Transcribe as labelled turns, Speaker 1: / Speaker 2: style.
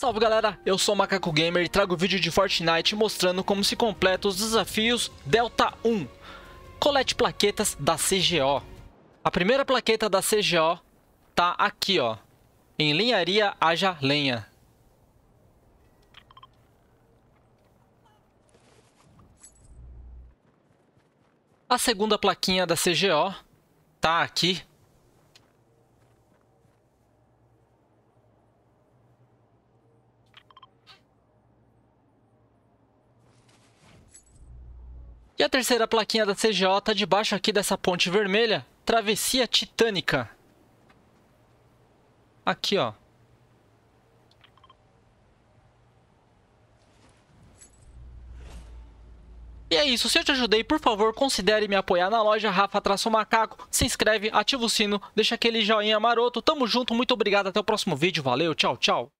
Speaker 1: Salve galera, eu sou o Macaco Gamer e trago vídeo de Fortnite mostrando como se completa os desafios Delta 1. Colete plaquetas da CGO. A primeira plaqueta da CGO tá aqui, ó. Em linharia haja lenha. A segunda plaquinha da CGO tá aqui E a terceira plaquinha da CGO tá debaixo aqui dessa ponte vermelha, Travessia Titânica. Aqui, ó. E é isso, se eu te ajudei, por favor, considere me apoiar na loja Rafa-Macaco. Se inscreve, ativa o sino, deixa aquele joinha maroto. Tamo junto, muito obrigado, até o próximo vídeo, valeu, tchau, tchau.